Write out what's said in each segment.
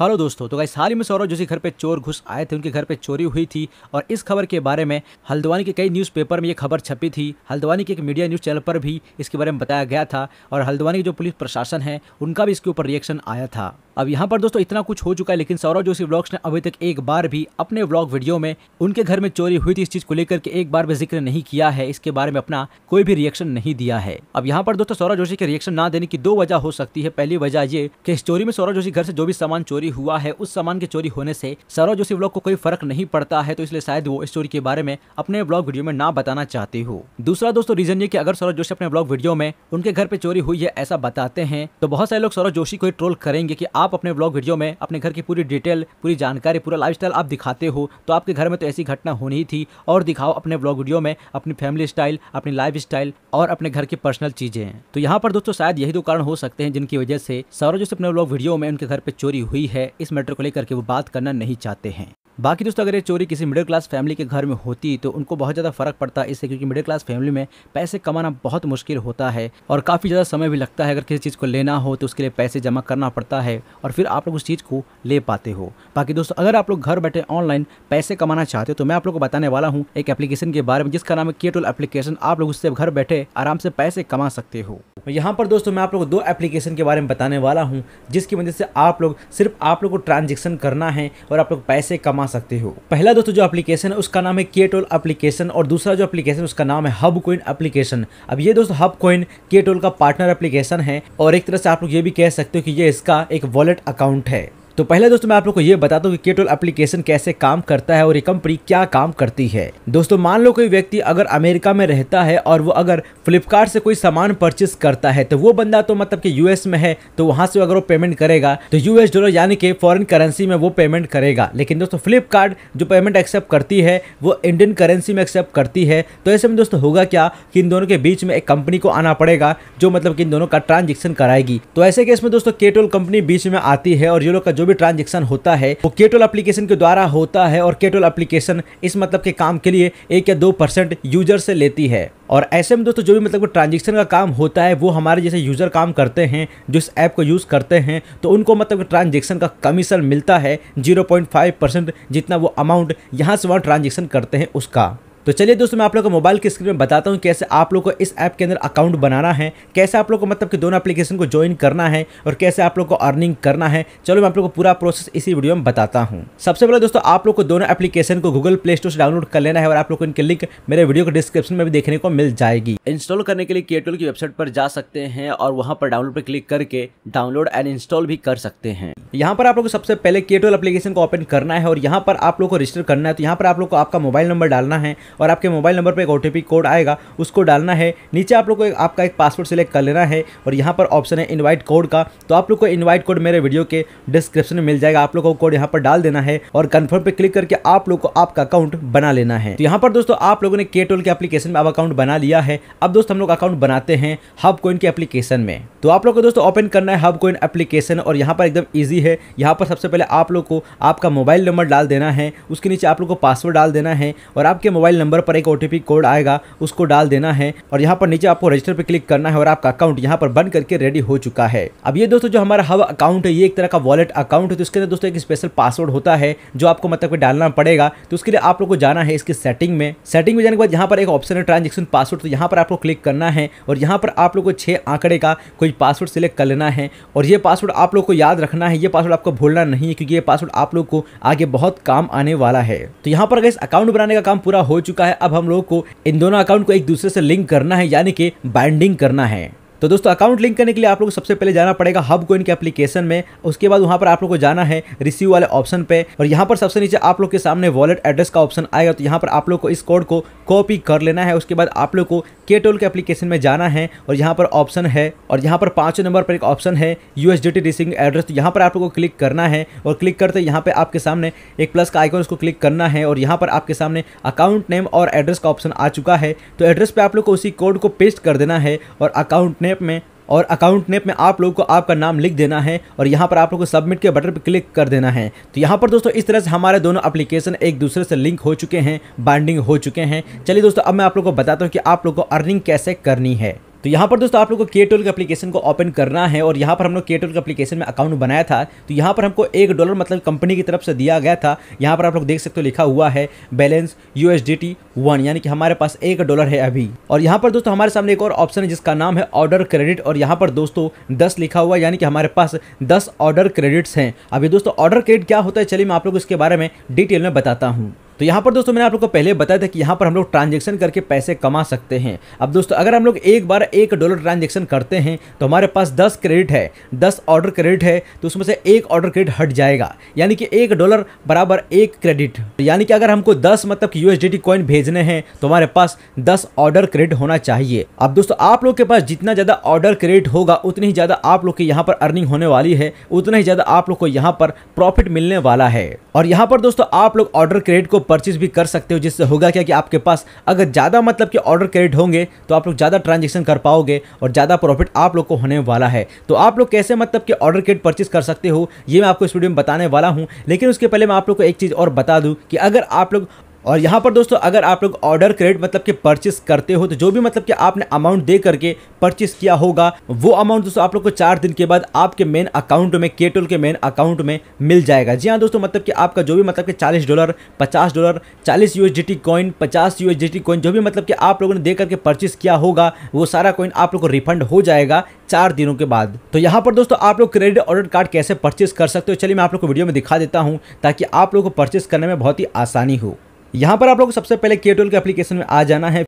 hello दोस्तों तो guys हाल ही में सौरव जोशी घर पे चोर घुस आए थे उनके घर पे चोरी हुई थी और इस खबर के बारे में हल्द्वानी के कई न्यूज़पेपर में ये खबर छपी थी हल्द्वानी के एक मीडिया न्यूज़ चैनल पर भी इसके बारे में बताया गया था और हल्द्वानी के जो पुलिस प्रशासन है उनका भी इसके ऊपर रिएक्शन आया था अब यहाँ पर दोस्तों इतना कुछ हो चुका है लेकिन सौरव जोशी ब्लॉग्स ने अभी तक एक बार भी अपने ब्लॉग वीडियो में उनके घर में चोरी हुई थी इस चीज को लेकर के एक बार भी जिक्र नहीं किया है इसके बारे में अपना कोई भी रिएक्शन नहीं दिया है अब यहाँ पर दोस्तों सौरव जोशी के रिएक्शन ना देने की दो वजह हो सकती है पहली वजह ये की चोरी में सौरव जोशी घर से जो भी सामान चोरी हुआ है उस सामान के चोरी होने से सौरव जोशी ब्लॉग को कोई फर्क नहीं पड़ता है तो इसलिए शायद वो इस चोरी के बारे में अपने ब्लॉग वीडियो में ना बताना चाहते हो दूसरा दोस्तों रीजन ये की अगर सौरव जोशी अपने ब्लॉग वीडियो में उनके घर पे चोरी हुई है ऐसा बताते हैं तो बहुत सारे लोग सौरव जोशी को ट्रोल करेंगे की आप अपने ब्लॉग वीडियो में अपने घर की पूरी डिटेल पूरी जानकारी पूरा लाइफ आप दिखाते हो तो आपके घर में तो ऐसी घटना होनी ही थी और दिखाओ अपने ब्लॉग वीडियो में अपनी फैमिली स्टाइल अपनी लाइफ स्टाइल और अपने घर की पर्सनल चीज़ें तो यहाँ पर दोस्तों शायद यही दो कारण हो सकते हैं जिनकी वजह से सौरव से अपने ब्लॉग वीडियो में उनके घर पर चोरी हुई है इस मैटर को लेकर के वो बात करना नहीं चाहते हैं बाकी दोस्तों अगर ये चोरी किसी मिडिल क्लास फैमिली के घर में होती तो उनको बहुत ज़्यादा फर्क पड़ता है इससे क्योंकि मिडिल क्लास फैमिली में पैसे कमाना बहुत मुश्किल होता है और काफ़ी ज़्यादा समय भी लगता है अगर किसी चीज़ को लेना हो तो उसके लिए पैसे जमा करना पड़ता है और फिर आप लोग उस चीज़ को ले पाते हो बाकी दोस्तों अगर आप लोग घर बैठे ऑनलाइन पैसे कमाना चाहते हो तो मैं आप लोग को बताने वाला हूँ एक एप्लीकेशन के बारे में जिसका नाम है केटोल एप्लीकेशन आप लोग उससे घर बैठे आराम से पैसे कमा सकते हो यहाँ पर दोस्तों मैं आप लोग को दो एप्लीकेशन के बारे में बताने वाला हूँ जिसकी वजह से आप लोग सिर्फ आप लोग को ट्रांजेक्शन करना है और आप लोग पैसे कमा कमा सकते हो पहला दोस्तों जो एप्लीकेशन है उसका नाम है केटोल एप्लीकेशन और दूसरा जो एप्लीकेशन उसका नाम है हब कोइन एप्लीकेशन अब ये दोस्तों हब कोइन केटोल का पार्टनर एप्लीकेशन है और एक तरह से आप लोग ये भी कह सकते हो कि ये इसका एक वॉलेट अकाउंट है तो पहले दोस्तों मैं आप लोग को ये बता हूँ कि केटोल एप्लीकेशन कैसे काम करता है और ये कंपनी क्या काम करती है दोस्तों मान लो कोई व्यक्ति अगर अमेरिका में रहता है और वो अगर फ्लिपकार्ट से कोई सामान परचेस करता है तो वो बंदा तो मतलब कि यूएस में है तो वहाँ से अगर वो पेमेंट करेगा तो यूएस डॉलर यानी कि फॉरन करेंसी में वो पेमेंट करेगा लेकिन दोस्तों फ्लिपकार्ट जो पेमेंट एक्सेप्ट करती है वो इंडियन करेंसी में एक्सेप्ट करती है तो ऐसे में दोस्तों होगा क्या कि इन दोनों के बीच में एक कंपनी को आना पड़ेगा जो मतलब कि इन दोनों का ट्रांजेक्शन कराएगी तो ऐसे केस में दोस्तों केटोल कंपनी बीच में आती है और ये लोग का जो भी ट्रांजेक्शन होता है वो केटोल अप्लीकेशन के द्वारा होता है और केटोल अप्लीकेशन इस मतलब के काम के लिए एक या दो परसेंट यूजर से लेती है और ऐसे में दोस्तों जो भी मतलब ट्रांजेक्शन का काम होता है वो हमारे जैसे यूज़र काम करते हैं जो इस ऐप को यूज़ करते हैं तो उनको मतलब ट्रांजेक्शन का कमीशन मिलता है 0.5 परसेंट जितना वो अमाउंट यहाँ से वहाँ ट्रांजेक्शन करते हैं उसका तो चलिए दोस्तों मैं आप लोगों को मोबाइल की स्क्रीन में बताता हूँ कैसे आप लोग को इस ऐप के अंदर अकाउंट बनाना है कैसे आप लोग को मतलब कि दोनों एप्लीकेशन को ज्वाइन करना है और कैसे आप लोग को अर्निंग करना है चलो मैं आप लोगों को पूरा प्रोसेस इसी वीडियो में बताता हूँ सबसे पहले दोस्तों आप लोग को दोनों एप्लीकेशन को गूगल प्ले स्टोर से डाउनलोड कर लेना है और आप लोग को इनके लिंक मेरे वीडियो के डिस्क्रिप्शन में भी देखने को मिल जाएगी इंस्टॉल करने के लिए केटोल की वेबसाइट पर जा सकते हैं और वहाँ पर डाउनलोड पर क्लिक करके डाउनलोड एंड इंस्टॉल भी कर सकते हैं यहाँ पर आप लोग को सबसे पहले केटोल एप्लीकेशन को ओपन करना है और यहाँ पर आप लोग को रजिस्टर करना है तो यहाँ पर आप लोग को आपका मोबाइल नंबर डालना है और आपके मोबाइल नंबर पर एक ओ कोड आएगा उसको डालना है नीचे आप लोग को आपका एक पासवर्ड सेलेक्ट कर लेना है और यहाँ पर ऑप्शन है इन्वाइट कोड का तो आप लोग को इन्वाइट कोड मेरे वीडियो के डिस्क्रिप्शन में मिल जाएगा आप लोग को कोड यहाँ पर डाल देना है और कन्फर्म पर क्लिक करके आप लोग को आपका अकाउंट बना लेना है तो यहाँ पर दोस्तों आप लोगों ने के टोल के एप्लीकेशन में अब अकाउंट बना लिया है अब दोस्त हम लोग अकाउंट बनाते हैं हब कोइन के एप्लीकेशन में तो आप लोग को दोस्तों ओपन करना है हब कोइन एप्लीकेशन और यहाँ पर एकदम ईजी है यहाँ पर सबसे पहले आप लोग को आपका मोबाइल नंबर डाल देना है उसके नीचे आप लोग को पासवर्ड डाल देना है और आपके मोबाइल नंबर पर एक ओ कोड आएगा उसको डाल देना है और यहाँ पर नीचे आपको रजिस्टर पर क्लिक करना है और आपका अकाउंट यहाँ पर बंद करके रेडी हो चुका है अब ये दोस्तों जो हमारा हब अकाउंट है ये एक तरह का वॉलेट अकाउंट है तो इसके अंदर दोस्तों एक स्पेशल पासवर्ड होता है जो आपको मतलब डालना पड़ेगा तो उसके लिए आप लोग को जाना है इसकी सेटिंग में सेटिंग में जाने के बाद यहाँ पर एक ऑप्शन है ट्रांजेक्शन पासवर्ड तो यहाँ पर आपको क्लिक करना है और यहाँ पर आप लोग को छः आंकड़े का कोई पासवर्ड सिलेक्ट कर लेना है और ये पासवर्ड आप लोग को याद रखना है ये पासवर्ड आपको भूलना नहीं है क्योंकि ये पासवर्ड आप लोग को आगे बहुत काम आने वाला है तो यहाँ पर अगर अकाउंट बनाने का काम पूरा हो चुका चुका है अब हम लोग को इन दोनों अकाउंट को एक दूसरे से लिंक करना है यानी कि बाइंडिंग करना है तो दोस्तों अकाउंट लिंक करने के लिए आप लोग को सबसे पहले जाना पड़ेगा हब कोइन के एप्लीकेशन में उसके बाद वहाँ पर आप लोग को जाना है रिसीव वाले ऑप्शन पे और यहाँ पर सबसे नीचे आप लोग के सामने वॉलेट एड्रेस का ऑप्शन आएगा तो यहाँ पर आप लोग को इस कोड को कॉपी कर लेना है उसके बाद आप लोग को के टोल के एप्लीकेशन में जाना है और यहाँ पर ऑप्शन है और यहाँ पर पाँचों नंबर पर एक ऑप्शन है यू एस रिसीविंग एड्रेस तो यहाँ पर आप लोग को क्लिक करना है और क्लिक करते यहाँ पर आपके सामने एक प्लस का आइकॉन उसको क्लिक करना है और यहाँ पर आपके सामने अकाउंट नेम और एड्रेस का ऑप्शन आ चुका है तो एड्रेस पर आप लोग को उसी कोड को पेस्ट कर देना है और अकाउंट नेम नेप में और अकाउंट नेप में आप लोग को आपका नाम लिख देना है और यहाँ पर आप लोगों को सबमिट के बटन पर क्लिक कर देना है तो यहाँ पर दोस्तों इस तरह से हमारे दोनों एप्लीकेशन एक दूसरे से लिंक हो चुके हैं बाइंडिंग हो चुके हैं चलिए दोस्तों अब मैं आप लोग को बताता हूँ कि आप लोग को अर्निंग कैसे करनी है तो यहाँ पर दोस्तों आप लोग को के टोल के एप्लीकेशन को ओपन करना है और यहाँ पर हम लोग के टोल के अप्लीकेशन में अकाउंट बनाया था तो यहाँ पर हमको एक डॉलर मतलब कंपनी की तरफ से दिया गया था यहाँ पर आप लोग देख सकते हो लिखा हुआ है balance U S D T one यानी कि हमारे पास एक डॉलर है अभी और यहाँ पर दोस्तों हमारे सामने एक और ऑप्शन है जिसका नाम है ऑर्डर क्रेडिट और यहाँ पर दोस्तों दस लिखा हुआ यानी कि हमारे पास दस ऑर्डर क्रेडिट्स हैं अभी दोस्तों ऑर्डर क्रेडिट क्या होता है चलिए मैं आप लोग इसके बारे में डिटेल में बताता हूँ तो यहाँ पर दोस्तों मैंने आप लोग को पहले बताया था कि यहाँ पर हम लोग ट्रांजेक्शन करके पैसे कमा सकते हैं अब दोस्तों अगर हम लोग एक बार एक डॉलर ट्रांजेक्शन करते हैं तो हमारे पास दस क्रेडिट है दस ऑर्डर क्रेडिट है तो उसमें से एक ऑर्डर क्रेडिट हट जाएगा यानी कि एक डॉलर बराबर एक क्रेडिट यानी कि अगर हमको दस मतलब यू एस कॉइन भेजने हैं तो हमारे पास दस ऑर्डर क्रेडिट होना चाहिए अब दोस्तों आप लोग के पास जितना ज़्यादा ऑर्डर क्रेडिट होगा उतनी ही ज़्यादा आप लोग की यहाँ पर अर्निंग होने वाली है उतना ही ज़्यादा आप लोग को यहाँ पर प्रॉफिट मिलने वाला है और यहाँ पर दोस्तों आप लोग ऑर्डर क्रेडिट को परचेज भी कर सकते हो जिससे होगा क्या कि आपके पास अगर ज़्यादा मतलब कि ऑर्डर क्रेडिट होंगे तो आप लोग ज़्यादा ट्रांजेक्शन कर पाओगे और ज़्यादा प्रॉफिट आप लोग को होने वाला है तो आप लोग कैसे मतलब कि ऑर्डर क्रेडिट परचेज कर सकते हो ये मैं आपको इस वीडियो में बताने वाला हूँ लेकिन उसके पहले मैं आप लोग को एक चीज़ और बता दूँ कि अगर आप लोग और यहाँ पर दोस्तों अगर आप लोग ऑर्डर क्रेडिट मतलब कि परचेस करते हो तो जो भी मतलब कि आपने अमाउंट दे करके परचेस किया होगा वो अमाउंट दोस्तों आप लोग को चार दिन के बाद आपके मेन अकाउंट में केटोल के मेन अकाउंट में मिल जाएगा जी हाँ दोस्तों मतलब कि आपका जो भी मतलब कि चालीस डॉलर पचास डॉलर चालीस यू कॉइन पचास यू कॉइन जो भी मतलब कि आप लोगों ने दे करके परचेस किया होगा वो सारा कॉइन आप लोग को रिफंड हो जाएगा चार दिनों के बाद तो यहाँ पर दोस्तों आप लोग क्रेडिट ऑर्डर कार्ड कैसे परचेस कर सकते हो चलिए मैं आप लोग को वीडियो में दिखा देता हूँ ताकि आप लोग को परचेस करने में बहुत ही आसानी हो यहाँ पर आप लोग सबसे पहले के के एप्लीकेशन में आ जाना है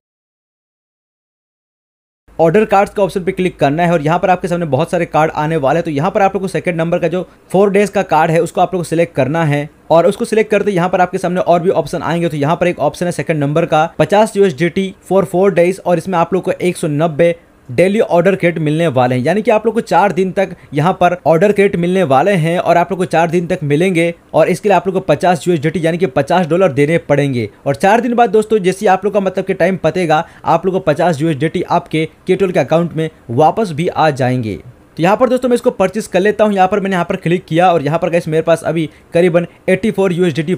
ऑर्डर कार्ड्स का ऑप्शन पे क्लिक करना है और यहाँ पर आपके सामने बहुत सारे कार्ड आने वाले हैं तो यहाँ पर आप लोग को सेकंड नंबर का जो फोर डेज का कार्ड है उसको आप लोग को सिलेक्ट करना है और उसको सिलेक्ट करते यहाँ पर आपके सामने और भी ऑप्शन आएंगे तो यहाँ पर एक ऑप्शन है सेकंड नंबर का पचास यूएसडीटी फॉर फोर डेज और इसमें आप लोग को एक सौ नब्बे डेली ऑर्डर क्रेट मिलने वाले हैं यानी कि आप लोग को चार दिन तक यहाँ पर ऑर्डर क्रेट मिलने वाले हैं और आप लोग को चार दिन तक मिलेंगे और इसके लिए आप लोग को पचास यूएसडी यानी कि पचास डॉलर देने पड़ेंगे और चार दिन बाद दोस्तों जैसे आप लोग का मतलब कि टाइम पतेगा आप लोग को पचास यूएसडी आपके केटोल के अकाउंट में वापस भी आ जाएंगे तो यहाँ पर दोस्तों मैं इसको परचेस कर लेता हूँ यहाँ पर मैंने यहाँ पर क्लिक किया और यहाँ पर गैस मेरे पास अभी करीबन 84 फोर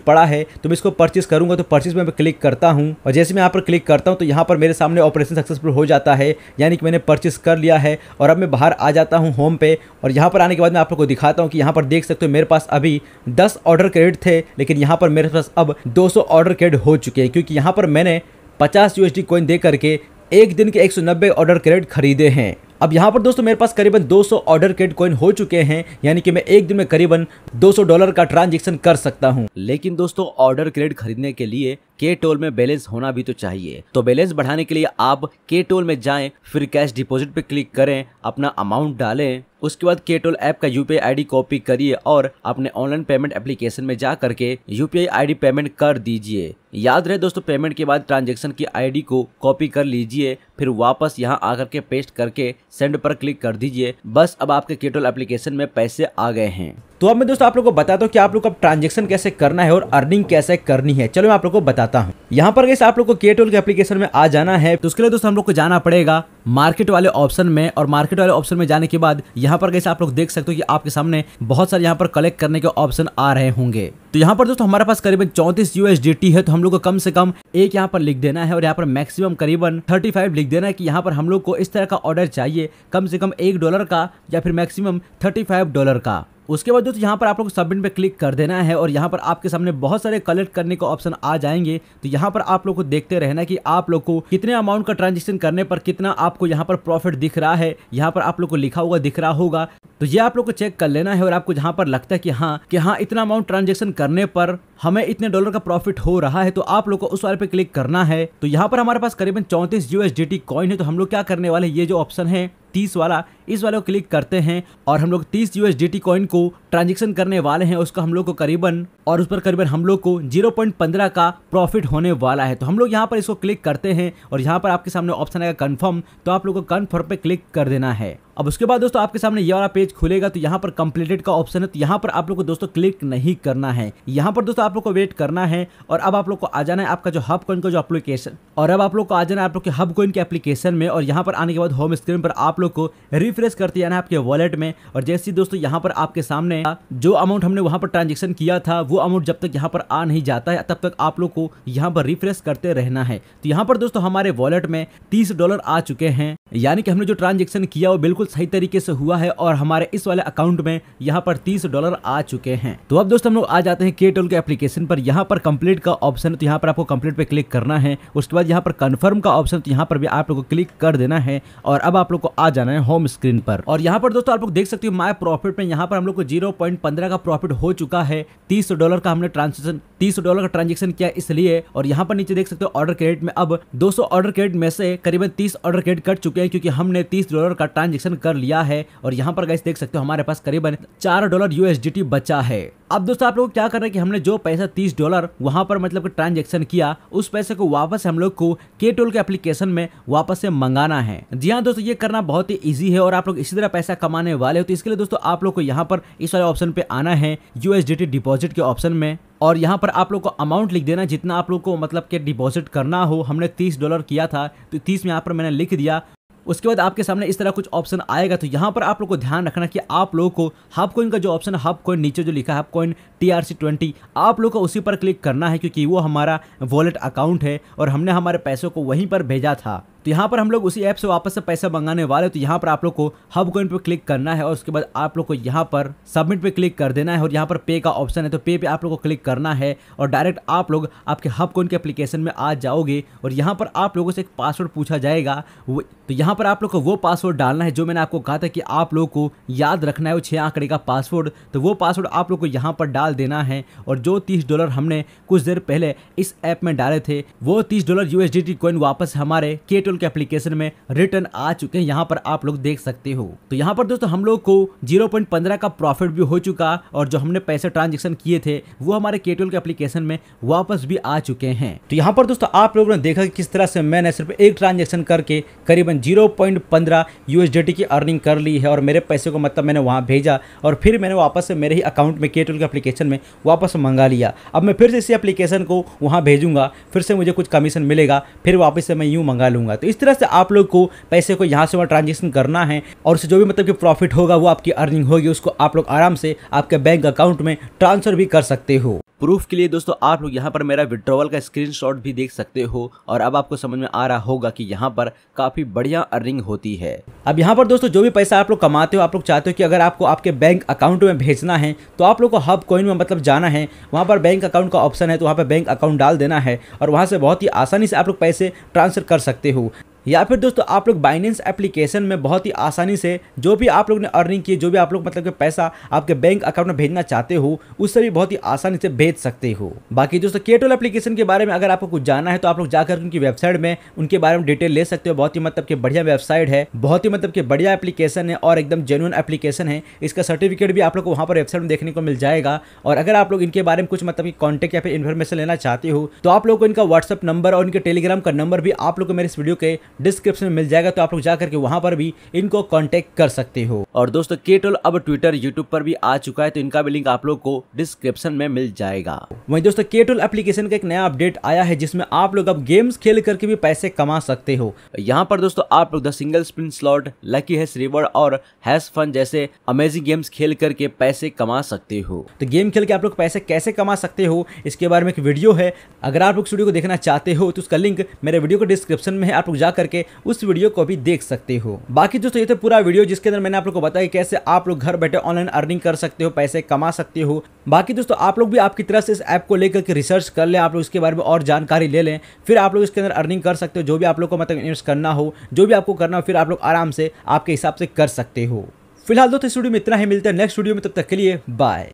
पड़ा है तो मैं इसको परचेस करूँगा तो परचेस में मैं क्लिक करता हूँ और जैसे मैं यहाँ पर क्लिक करता हूँ तो यहाँ पर मेरे सामने ऑपरेशन सक्सेसफुल हो जाता है यानी कि मैंने परचेस कर लिया है और अब मैं बाहर आ जाता हूँ होम पे और यहाँ पर आने के बाद मैं आप लोग को दिखाता हूँ कि यहाँ पर देख सकते हो मेरे पास अभी दस ऑर्डर क्रेडिट थे लेकिन यहाँ पर मेरे पास अब दो ऑर्डर क्रेडिट हो चुके हैं क्योंकि यहाँ पर मैंने पचास यू एस कॉइन दे करके एक दिन के 190 ऑर्डर क्रेडिट खरीदे हैं अब यहाँ पर दोस्तों मेरे पास करीबन 200 ऑर्डर केट कॉइन हो चुके हैं यानी कि मैं एक दिन में करीबन 200 डॉलर का ट्रांजेक्शन कर सकता हूँ लेकिन दोस्तों ऑर्डर क्रेड खरीदने के लिए के टोल में बैलेंस होना भी तो चाहिए तो बैलेंस बढ़ाने के लिए आप के टोल में जाएं फिर कैश डिपॉजिट पे क्लिक करें अपना अमाउंट डालें उसके बाद के टोल ऐप का यूपीआई आईडी कॉपी करिए और अपने ऑनलाइन पेमेंट एप्लीकेशन में जा करके यूपीआई आईडी पेमेंट कर दीजिए याद रहे दोस्तों पेमेंट के बाद ट्रांजेक्शन की आईडी को कॉपी कर लीजिए फिर वापस यहां आकर के पेस्ट करके सेंड पर क्लिक कर दीजिए बस अब आपके केटोल एप्लीकेशन में पैसे आ गए हैं तो अब मैं दोस्तों आप लोग को बताता हूँ कि आप लोग अब ट्रांजेक्शन कैसे करना है और अर्निंग कैसे करनी है चलो मैं आप लोग को बताता हूँ यहाँ पर कैसे आप लोग को के टोल के एप्लीकेशन में आ जाना है तो उसके लिए दोस्तों हम लोग को जाना पड़ेगा मार्केट वाले ऑप्शन में और मार्केट वाले ऑप्शन में जाने के बाद यहाँ पर कैसे आप लोग देख सकते हो कि आपके सामने बहुत सारे यहाँ पर कलेक्ट करने के ऑप्शन आ रहे होंगे तो यहाँ पर दोस्तों हमारे पास करीबन चौंतीस यूएसडीटी है तो हम लोग को कम से कम एक यहाँ पर लिख देना है और यहाँ पर मैक्सिमम करीबन 35 लिख देना है कि यहाँ पर हम लोग को इस तरह का ऑर्डर चाहिए कम से कम एक डॉलर का या फिर मैक्सिमम 35 डॉलर का उसके बाद दोस्तों यहाँ पर आप लोग सबमिट पे क्लिक कर देना है और यहाँ पर आपके सामने बहुत सारे कलेक्ट करने का ऑप्शन आ जाएंगे तो यहाँ पर आप लोग को देखते रहना कि आप लोग को कितने अमाउंट का ट्रांजेक्शन करने पर कितना आपको यहाँ पर प्रॉफिट दिख रहा है यहाँ पर आप लोग को लिखा हुआ दिख रहा होगा तो ये आप लोग को चेक कर लेना है और आपको जहाँ पर लगता है कि हाँ कि हाँ इतना अमाउंट ट्रांजेक्शन करने पर हमें इतने डॉलर का प्रॉफिट हो रहा है तो आप लोग को उस वाले पे क्लिक करना है तो यहाँ पर हमारे पास करीबन चौंतीस यूएसडीटी कॉइन है तो हम लोग क्या करने वाले ये जो ऑप्शन है तीस वाला इस वाले को क्लिक करते हैं और हम लोग तीस टी कॉइन को ट्रांजेक्शन करने वाले हैं उसका हम लोग को करीबन और उस पर करीबन हम लोग को जीरो पॉइंट पंद्रह का प्रॉफिट होने वाला है तो हम लोग यहाँ पर इसको क्लिक करते हैं और यहाँ पर आपके सामने ऑप्शन आएगा कन्फर्म तो आप लोग को कन्फर्म पे क्लिक कर देना है अब उसके बाद दोस्तों आपके सामने ये वाला पेज खुलेगा तो यहाँ पर कंप्लीटेड का ऑप्शन है तो यहाँ पर आप लोग को दोस्तों क्लिक नहीं करना है यहाँ पर दोस्तों आप लोग को वेट करना है और अब आप लोग को आ जाना है आपका जो हब कॉइन का जो एप्लीकेशन और अब आप लोग को आ जाना है आप लोग के हब कॉइन के एप्लीकेशन में और यहाँ पर आने के बाद होम स्क्रीन पर आप लोग को रिफ्रेश करते जाना है आपके वॉलेट में और जैसे दोस्तों यहाँ पर आपके सामने जो अमाउंट हमने वहाँ पर ट्रांजेक्शन किया था वो अमाउंट जब तक यहाँ पर आ नहीं जाता है तब तक आप लोग को यहाँ पर रिफ्रेश करते रहना है तो यहाँ पर दोस्तों हमारे वॉलेट में तीस डॉलर आ चुके हैं यानी कि हमने जो ट्रांजेक्शन किया वो बिल्कुल सही तरीके से हुआ है और हमारे इस वाले अकाउंट में यहाँ पर तीस डॉलर आ चुके हैं तो अब दोस्तों हम लोग आ जाते हैं के टोल के एप्लीकेशन पर यहाँ पर कंप्लीट का ऑप्शन तो यहाँ पर आपको कंप्लीट पे क्लिक करना है उसके बाद यहाँ पर कन्फर्म का ऑप्शन तो यहाँ पर भी आप लोग को क्लिक कर देना है और अब आप लोग को आ जाना है होम स्क्रीन पर और यहाँ पर दोस्तों आप लोग देख सकते हो माई प्रॉफिट में यहाँ पर हम लोग को जीरो का प्रॉफिट हो चुका है तीस डॉलर का हमने ट्रांजेक्शन तीस डॉलर का ट्रांजेक्शन किया इसलिए और यहाँ पर नीचे देख सकते हो ऑर्डर क्रेडिट में अब सौ ऑर्डर क्रेडिट में से करीबन तीस ऑर्डर क्रेडिट कट चुके हैं क्योंकि हमने तीस डॉलर का ट्रांजेक्शन कर लिया है और यहाँ पर गैस देख सकते हो हमारे पास करीबन चार डॉलर यूएसडीटी बचा है अब दोस्तों आप लोग क्या कर रहे हैं कि हमने जो पैसा तीस डॉलर वहाँ पर मतलब ट्रांजेक्शन किया उस पैसे को वापस हम लोग को के टोल के एप्लीकेशन में वापस से मंगाना है जी हाँ दोस्तों ये करना बहुत ही इजी है और आप लोग इसी तरह पैसा कमाने वाले हो तो इसके लिए दोस्तों आप लोग को यहाँ पर इस वाले ऑप्शन पे आना है यूएसडीटी डिपॉजिट के ऑप्शन में और यहाँ पर आप लोग को अमाउंट लिख देना जितना आप लोग को मतलब के डिपॉजिट करना हो हमने तीस डॉलर किया था तो तीस में यहाँ पर मैंने लिख दिया उसके बाद आपके सामने इस तरह कुछ ऑप्शन आएगा तो यहाँ पर आप लोग को ध्यान रखना कि आप लोगों को हाफ कॉइन का जो ऑप्शन है हाफ कॉइन नीचे जो लिखा है half coin T R C twenty आप लोग को उसी पर क्लिक करना है क्योंकि वो हमारा वॉलेट अकाउंट है और हमने हमारे पैसों को वहीं पर भेजा था तो यहाँ पर हम लोग उसी ऐप से वापस से पैसा मंगाने वाले तो यहाँ पर आप लोग को हब कोइन पर क्लिक करना है और उसके बाद आप लोग को यहाँ पर सबमिट पर क्लिक कर देना है और यहाँ पर पे का ऑप्शन है तो पे पर आप लोग को क्लिक करना है और डायरेक्ट आप लोग आपके हब कोइन के अप्लीकेशन में आ जाओगे और यहाँ पर आप लोगों से एक पासवर्ड पूछा जाएगा तो यहाँ पर आप लोग को वो पासवर्ड डालना है जो मैंने आपको कहा था कि आप लोग को याद रखना है वो छः आंकड़े का पासवर्ड तो वो पासवर्ड आप लोग को यहाँ पर डाल देना है और जो तीस डॉलर हमने कुछ देर पहले इस ऐप में डाले थे वो तीस डॉलर यूएसडी कॉइन वापस हमारे केटल उनके एप्लीकेशन में रिटर्न आ चुके हैं यहाँ पर आप लोग देख सकते हो तो यहाँ पर दोस्तों हम लोग को जीरो का प्रॉफिट भी हो चुका और जो हमने पैसे ट्रांजेक्शन किए थे वो हमारे के के एप्लीकेशन में वापस भी आ चुके हैं तो यहाँ पर दोस्तों आप लोगों ने देखा कि किस तरह से मैंने सिर्फ एक ट्रांजेक्शन करके करीबन जीरो पॉइंट की अर्निंग कर ली है और मेरे पैसे को मतलब मैंने वहाँ भेजा और फिर मैंने वापस से मेरे ही अकाउंट में के के एप्लीकेशन में वापस मंगा लिया अब मैं फिर से इसी एप्लीकेशन को वहाँ भेजूंगा फिर से मुझे कुछ कमीशन मिलेगा फिर वापस से मैं यूँ मंगा लूँगा तो इस तरह से आप लोग को पैसे को यहाँ से वहाँ ट्रांजेक्शन करना है और उससे जो भी मतलब कि प्रॉफिट होगा वो आपकी अर्निंग होगी उसको आप लोग आराम से आपके बैंक अकाउंट में ट्रांसफर भी कर सकते हो प्रूफ के लिए दोस्तों आप लोग यहाँ पर मेरा विड्रॉवल का स्क्रीनशॉट भी देख सकते हो और अब आपको समझ में आ रहा होगा कि यहाँ पर काफ़ी बढ़िया अर्निंग होती है अब यहाँ पर दोस्तों जो भी पैसा आप लोग कमाते हो आप लोग चाहते हो कि अगर आपको आपके बैंक अकाउंट में भेजना है तो आप लोग को हब कॉइन में मतलब जाना है वहाँ पर बैंक अकाउंट का ऑप्शन है तो वहाँ पर बैंक अकाउंट डाल देना है और वहाँ से बहुत ही आसानी से आप लोग पैसे ट्रांसफर कर सकते हो या फिर दोस्तों आप लोग बाइनेंस एप्लीकेशन में बहुत ही आसानी से जो भी आप लोग ने अर्निंग की जो भी आप लोग मतलब के पैसा आपके बैंक अकाउंट में भेजना चाहते हो उससे भी बहुत ही आसानी से भेज सकते हो बाकी दोस्तों केटोल एप्लीकेशन के बारे में अगर आपको कुछ जाना है तो आप लोग जाकर उनकी वेबसाइट में उनके बारे में डिटेल ले सकते हो बहुत ही मतलब की बढ़िया वेबसाइट है बहुत ही मतलब की बढ़िया एप्लीकेशन है और एकदम जेनुअन एप्लीकेशन है इसका सर्टिफिकेट भी आप लोग को वहाँ पर वेबसाइट में देखने को मिल जाएगा और अगर आप लोग इनके बारे में कुछ मतलब कि कॉन्टेक्ट या फिर इन्फॉर्मेशन लेना चाहते हो तो आप लोग को इनका व्हाट्सअप नंबर और इनके टेलीग्राम का नंबर भी आप लोग को मेरे इस वीडियो के डिस्क्रिप्शन में मिल जाएगा तो आप लोग जाकर के वहाँ पर भी इनको कॉन्टेक्ट कर सकते हो और दोस्तों के अब ट्विटर यूट्यूब पर भी आ चुका है तो इनका भी लिंक आप लोग को डिस्क्रिप्शन में मिल जाएगा वही दोस्तों केटोल एप्लीकेशन का एक नया अपडेट आया है जिसमें आप लोग अब गेम्स खेल करके भी पैसे कमा सकते हो यहाँ पर दोस्तों आप लोग the single spin slot lucky hash reward और हैस फन जैसे अमेजिंग गेम्स खेल करके पैसे कमा सकते हो तो गेम खेल के आप लोग पैसे कैसे कमा सकते हो इसके बारे में एक वीडियो है अगर आप लोग स्टूडियो को देखना चाहते हो तो उसका लिंक मेरे वीडियो को डिस्क्रिप्शन में है आप लोग जाकर करके उस वीडियो को भी देख सकते हो बाकी दोस्तों ये तो पूरा वीडियो जिसके अंदर मैंने आप लोग को बताया कैसे आप लोग घर बैठे ऑनलाइन अर्निंग कर सकते हो पैसे कमा सकते हो बाकी दोस्तों आप लोग भी आपकी तरह से इस ऐप को लेकर के रिसर्च कर लें आप लोग इसके बारे में और जानकारी ले लें फिर आप लोग इसके अंदर अर्निंग कर सकते हो जो भी आप लोग को मतलब इन्वेस्ट करना हो जो भी आपको करना हो फिर आप लोग आराम से आपके हिसाब से कर सकते हो फिलहाल दोस्तों इस वीडियो में इतना ही मिलता है नेक्स्ट वीडियो में तब तक के लिए बाय